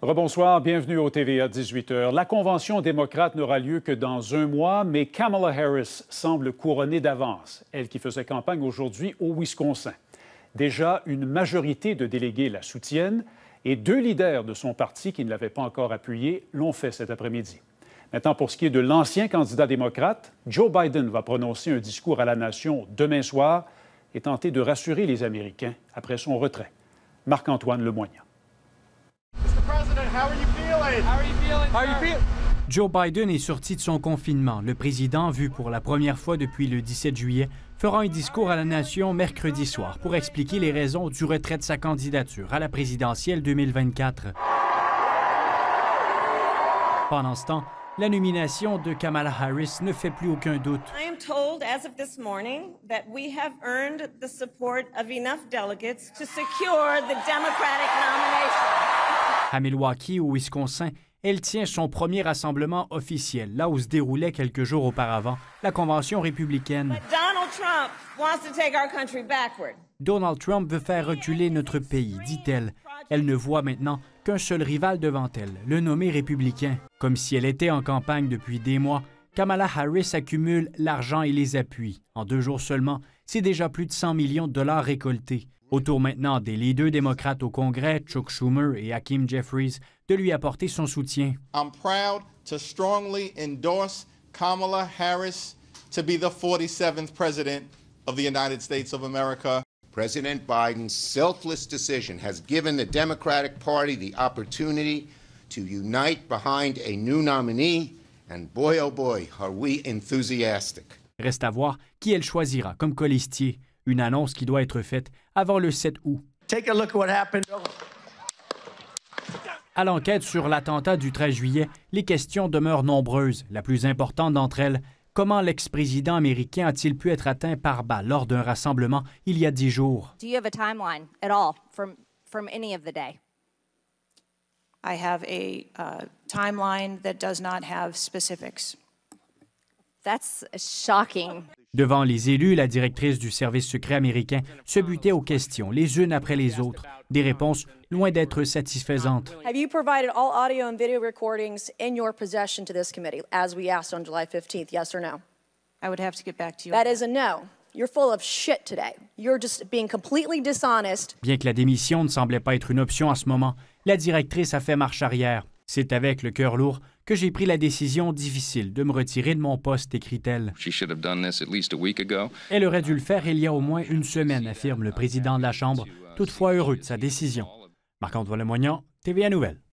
Rebonsoir, bienvenue au TVA 18h. La convention démocrate n'aura lieu que dans un mois, mais Kamala Harris semble couronnée d'avance, elle qui faisait campagne aujourd'hui au Wisconsin. Déjà, une majorité de délégués la soutiennent et deux leaders de son parti qui ne l'avaient pas encore appuyée l'ont fait cet après-midi. Maintenant, pour ce qui est de l'ancien candidat démocrate, Joe Biden va prononcer un discours à la nation demain soir et tenter de rassurer les Américains après son retrait. Marc-Antoine Lemoignan. Joe Biden est sorti de son confinement. Le président, vu pour la première fois depuis le 17 juillet, fera un discours à la nation mercredi soir pour expliquer les raisons du retrait de sa candidature à la présidentielle 2024. Pendant ce temps, la nomination de Kamala Harris ne fait plus aucun doute. told as of this morning that we have earned the support of enough delegates to secure à Milwaukee, au Wisconsin, elle tient son premier rassemblement officiel, là où se déroulait quelques jours auparavant la Convention républicaine. Donald Trump, veut faire reculer notre pays, dit-elle. Elle ne voit maintenant qu'un seul rival devant elle, le nommé républicain. Comme si elle était en campagne depuis des mois, Kamala Harris accumule l'argent et les appuis. En deux jours seulement, c'est déjà plus de 100 millions de dollars récoltés. Autour maintenant des leaders démocrates au Congrès, Chuck Schumer et Hakim Jeffries, de lui apporter son soutien. I'm proud to strongly endorse Kamala Harris to be the 47th president of the United States of America. President Biden's selfless decision has given the Democratic Party the opportunity to unite behind a new nominee Oh Reste à voir qui elle choisira comme colistier, une annonce qui doit être faite avant le 7 août. À l'enquête sur l'attentat du 13 juillet, les questions demeurent nombreuses. La plus importante d'entre elles, comment l'ex-président américain a-t-il pu être atteint par bas lors d'un rassemblement il y a dix jours? I have a uh, timeline that does not have specifics. That's shocking. Devant les élus, la directrice du service secret américain se butait aux questions, les unes après les autres, des réponses loin d'être satisfaisantes. Have you provided all audio and video recordings in your possession to this committee as we asked on July 15th, yes or no? I would have to get back to you. That is a no. Bien que la démission ne semblait pas être une option à ce moment, la directrice a fait marche arrière. C'est avec le cœur lourd que j'ai pris la décision difficile de me retirer de mon poste, écrit-elle. Elle aurait dû le faire il y a au moins une semaine, affirme le président de la Chambre, toutefois heureux de sa décision. Marc-Antoine Lemoignan, TVA nouvelles.